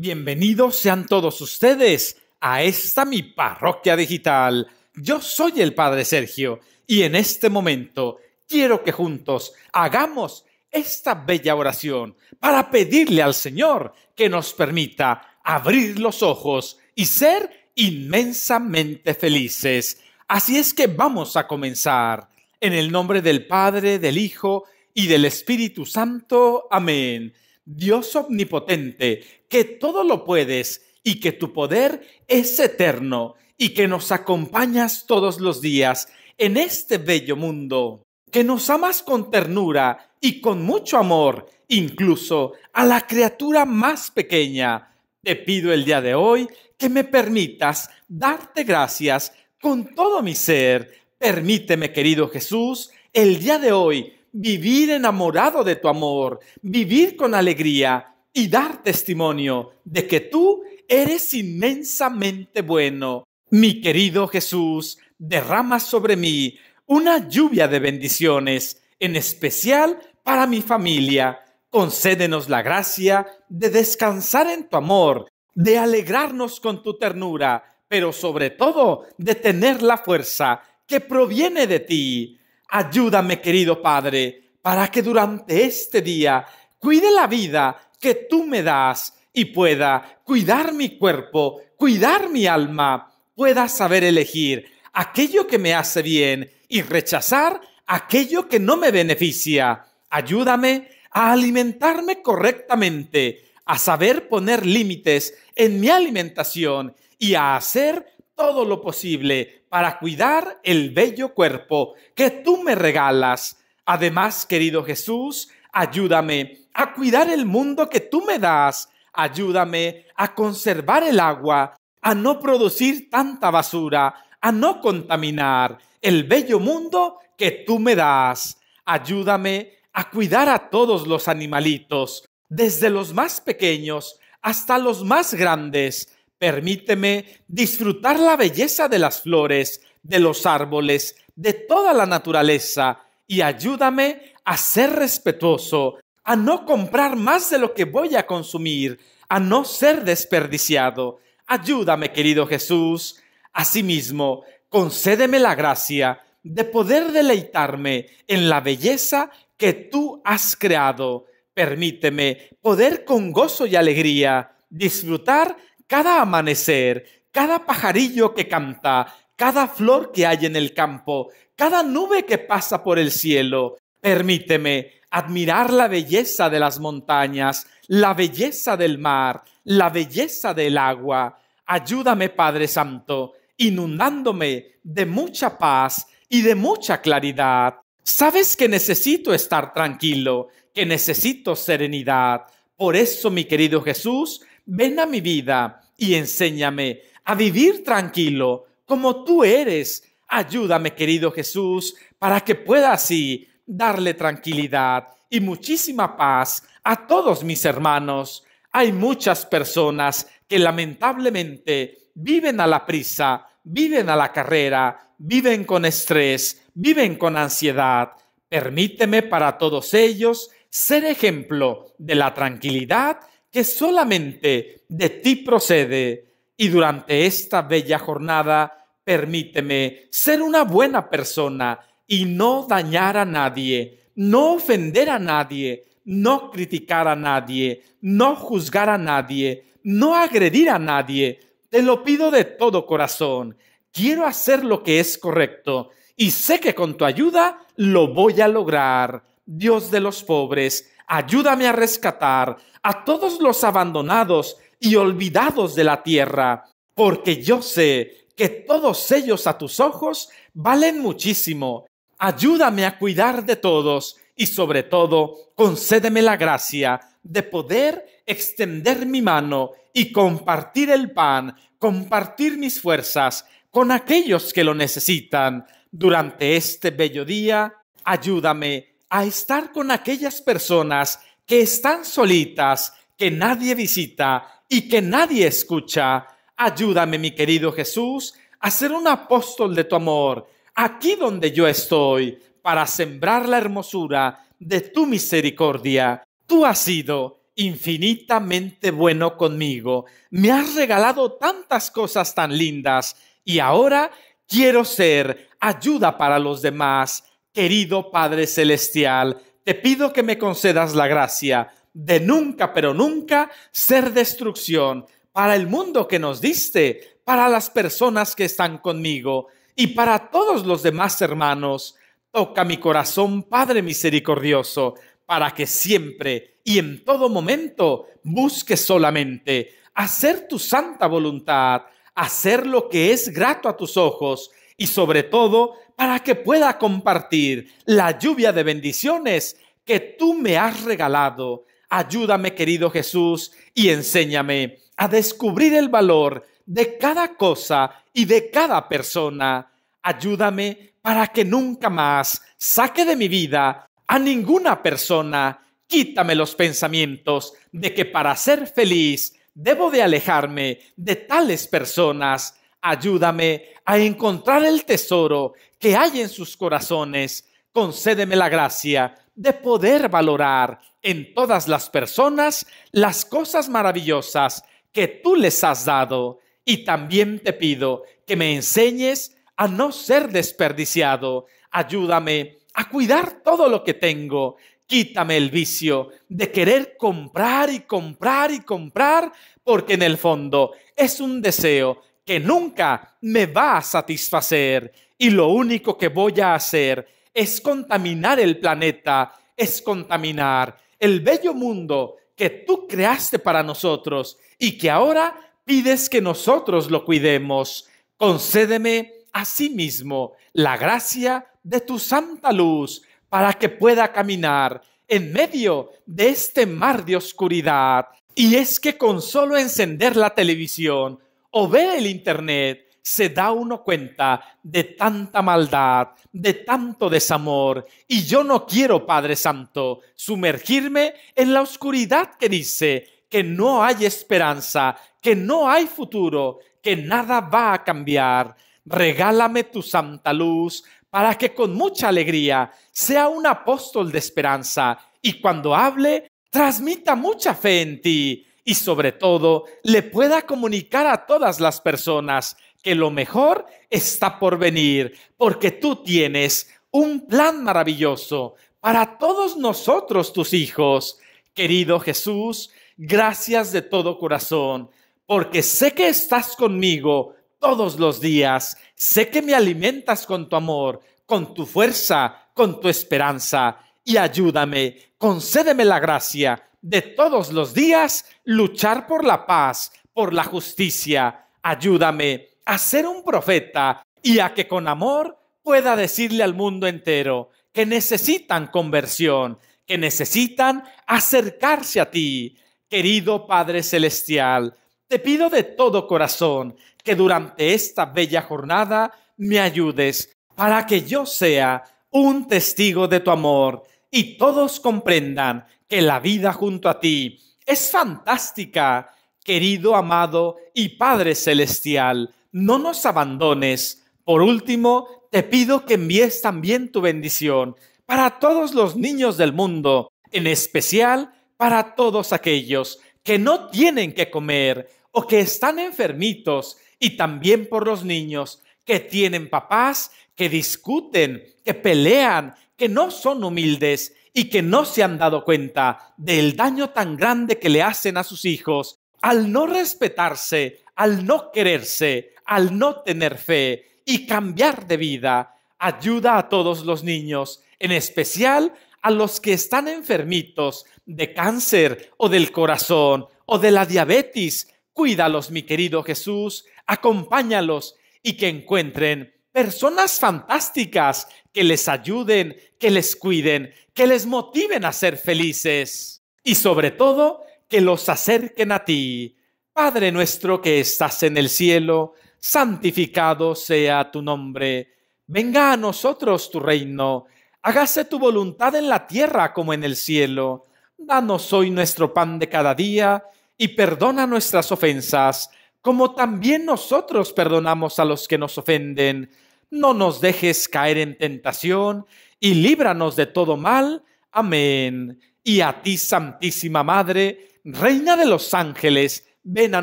Bienvenidos sean todos ustedes a esta mi parroquia digital. Yo soy el Padre Sergio y en este momento quiero que juntos hagamos esta bella oración para pedirle al Señor que nos permita abrir los ojos y ser inmensamente felices. Así es que vamos a comenzar. En el nombre del Padre, del Hijo y del Espíritu Santo. Amén. Dios omnipotente, que todo lo puedes y que tu poder es eterno y que nos acompañas todos los días en este bello mundo, que nos amas con ternura y con mucho amor, incluso a la criatura más pequeña. Te pido el día de hoy que me permitas darte gracias con todo mi ser. Permíteme, querido Jesús, el día de hoy vivir enamorado de tu amor, vivir con alegría y dar testimonio de que tú eres inmensamente bueno. Mi querido Jesús, derrama sobre mí una lluvia de bendiciones, en especial para mi familia. Concédenos la gracia de descansar en tu amor, de alegrarnos con tu ternura, pero sobre todo de tener la fuerza que proviene de ti Ayúdame, querido Padre, para que durante este día cuide la vida que tú me das y pueda cuidar mi cuerpo, cuidar mi alma, pueda saber elegir aquello que me hace bien y rechazar aquello que no me beneficia. Ayúdame a alimentarme correctamente, a saber poner límites en mi alimentación y a hacer todo lo posible para cuidar el bello cuerpo que tú me regalas. Además, querido Jesús, ayúdame a cuidar el mundo que tú me das. Ayúdame a conservar el agua, a no producir tanta basura, a no contaminar el bello mundo que tú me das. Ayúdame a cuidar a todos los animalitos, desde los más pequeños hasta los más grandes Permíteme disfrutar la belleza de las flores, de los árboles, de toda la naturaleza y ayúdame a ser respetuoso, a no comprar más de lo que voy a consumir, a no ser desperdiciado. Ayúdame, querido Jesús. Asimismo, concédeme la gracia de poder deleitarme en la belleza que tú has creado. Permíteme poder con gozo y alegría disfrutar cada amanecer, cada pajarillo que canta, cada flor que hay en el campo, cada nube que pasa por el cielo. Permíteme admirar la belleza de las montañas, la belleza del mar, la belleza del agua. Ayúdame, Padre Santo, inundándome de mucha paz y de mucha claridad. Sabes que necesito estar tranquilo, que necesito serenidad. Por eso, mi querido Jesús, ven a mi vida y enséñame a vivir tranquilo como tú eres. Ayúdame, querido Jesús, para que pueda así darle tranquilidad y muchísima paz a todos mis hermanos. Hay muchas personas que lamentablemente viven a la prisa, viven a la carrera, viven con estrés, viven con ansiedad. Permíteme para todos ellos ser ejemplo de la tranquilidad que solamente de ti procede y durante esta bella jornada permíteme ser una buena persona y no dañar a nadie, no ofender a nadie, no criticar a nadie, no juzgar a nadie, no agredir a nadie. Te lo pido de todo corazón. Quiero hacer lo que es correcto y sé que con tu ayuda lo voy a lograr. Dios de los pobres, ayúdame a rescatar a todos los abandonados y olvidados de la tierra, porque yo sé que todos ellos a tus ojos valen muchísimo. Ayúdame a cuidar de todos y sobre todo concédeme la gracia de poder extender mi mano y compartir el pan, compartir mis fuerzas con aquellos que lo necesitan. Durante este bello día, ayúdame a estar con aquellas personas que están solitas, que nadie visita y que nadie escucha. Ayúdame, mi querido Jesús, a ser un apóstol de tu amor, aquí donde yo estoy, para sembrar la hermosura de tu misericordia. Tú has sido infinitamente bueno conmigo, me has regalado tantas cosas tan lindas y ahora quiero ser ayuda para los demás Querido Padre Celestial, te pido que me concedas la gracia de nunca, pero nunca ser destrucción para el mundo que nos diste, para las personas que están conmigo y para todos los demás hermanos. Toca mi corazón, Padre misericordioso, para que siempre y en todo momento busque solamente hacer tu santa voluntad, hacer lo que es grato a tus ojos y sobre todo para que pueda compartir la lluvia de bendiciones que tú me has regalado. Ayúdame, querido Jesús, y enséñame a descubrir el valor de cada cosa y de cada persona. Ayúdame para que nunca más saque de mi vida a ninguna persona. Quítame los pensamientos de que para ser feliz debo de alejarme de tales personas ayúdame a encontrar el tesoro que hay en sus corazones. Concédeme la gracia de poder valorar en todas las personas las cosas maravillosas que tú les has dado. Y también te pido que me enseñes a no ser desperdiciado. Ayúdame a cuidar todo lo que tengo. Quítame el vicio de querer comprar y comprar y comprar, porque en el fondo es un deseo que nunca me va a satisfacer y lo único que voy a hacer es contaminar el planeta, es contaminar el bello mundo que tú creaste para nosotros y que ahora pides que nosotros lo cuidemos. Concédeme a sí mismo la gracia de tu santa luz para que pueda caminar en medio de este mar de oscuridad. Y es que con solo encender la televisión ve el Internet, se da uno cuenta de tanta maldad, de tanto desamor, y yo no quiero, Padre Santo, sumergirme en la oscuridad que dice que no hay esperanza, que no hay futuro, que nada va a cambiar. Regálame tu santa luz para que con mucha alegría sea un apóstol de esperanza y cuando hable transmita mucha fe en ti y sobre todo le pueda comunicar a todas las personas que lo mejor está por venir, porque tú tienes un plan maravilloso para todos nosotros, tus hijos. Querido Jesús, gracias de todo corazón, porque sé que estás conmigo todos los días, sé que me alimentas con tu amor, con tu fuerza, con tu esperanza, y ayúdame, concédeme la gracia de todos los días luchar por la paz, por la justicia. Ayúdame a ser un profeta y a que con amor pueda decirle al mundo entero que necesitan conversión, que necesitan acercarse a ti. Querido Padre Celestial, te pido de todo corazón que durante esta bella jornada me ayudes para que yo sea un testigo de tu amor y todos comprendan que la vida junto a ti es fantástica, querido, amado y Padre Celestial. No nos abandones. Por último, te pido que envíes también tu bendición para todos los niños del mundo, en especial para todos aquellos que no tienen que comer o que están enfermitos, y también por los niños que tienen papás que discuten, que pelean, que no son humildes y que no se han dado cuenta del daño tan grande que le hacen a sus hijos al no respetarse, al no quererse, al no tener fe y cambiar de vida. Ayuda a todos los niños, en especial a los que están enfermitos de cáncer o del corazón o de la diabetes. Cuídalos, mi querido Jesús, acompáñalos y que encuentren personas fantásticas que les ayuden, que les cuiden, que les motiven a ser felices y sobre todo que los acerquen a ti. Padre nuestro que estás en el cielo, santificado sea tu nombre, venga a nosotros tu reino, hágase tu voluntad en la tierra como en el cielo. Danos hoy nuestro pan de cada día y perdona nuestras ofensas, como también nosotros perdonamos a los que nos ofenden no nos dejes caer en tentación, y líbranos de todo mal. Amén. Y a ti, Santísima Madre, Reina de los Ángeles, ven a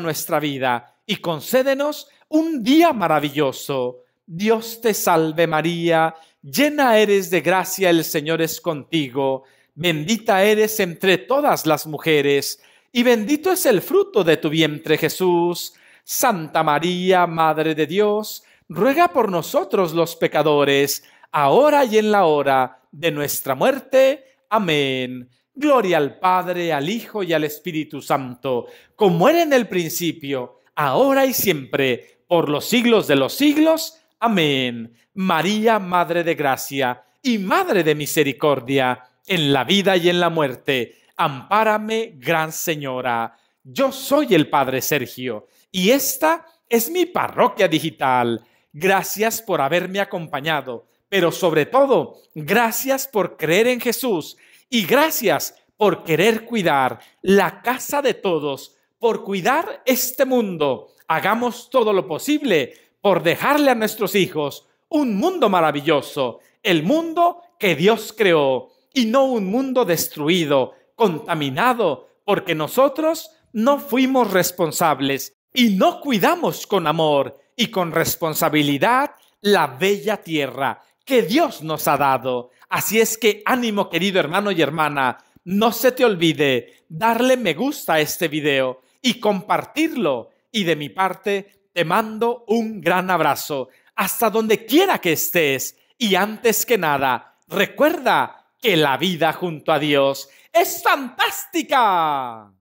nuestra vida y concédenos un día maravilloso. Dios te salve María, llena eres de gracia, el Señor es contigo, bendita eres entre todas las mujeres, y bendito es el fruto de tu vientre Jesús. Santa María, Madre de Dios, ruega por nosotros los pecadores, ahora y en la hora de nuestra muerte. Amén. Gloria al Padre, al Hijo y al Espíritu Santo, como era en el principio, ahora y siempre, por los siglos de los siglos. Amén. María, Madre de Gracia y Madre de Misericordia, en la vida y en la muerte, ampárame, Gran Señora. Yo soy el Padre Sergio y esta es mi parroquia digital gracias por haberme acompañado, pero sobre todo, gracias por creer en Jesús y gracias por querer cuidar la casa de todos, por cuidar este mundo. Hagamos todo lo posible por dejarle a nuestros hijos un mundo maravilloso, el mundo que Dios creó, y no un mundo destruido, contaminado, porque nosotros no fuimos responsables y no cuidamos con amor y con responsabilidad la bella tierra que Dios nos ha dado. Así es que ánimo querido hermano y hermana, no se te olvide darle me gusta a este video y compartirlo. Y de mi parte, te mando un gran abrazo hasta donde quiera que estés. Y antes que nada, recuerda que la vida junto a Dios es fantástica.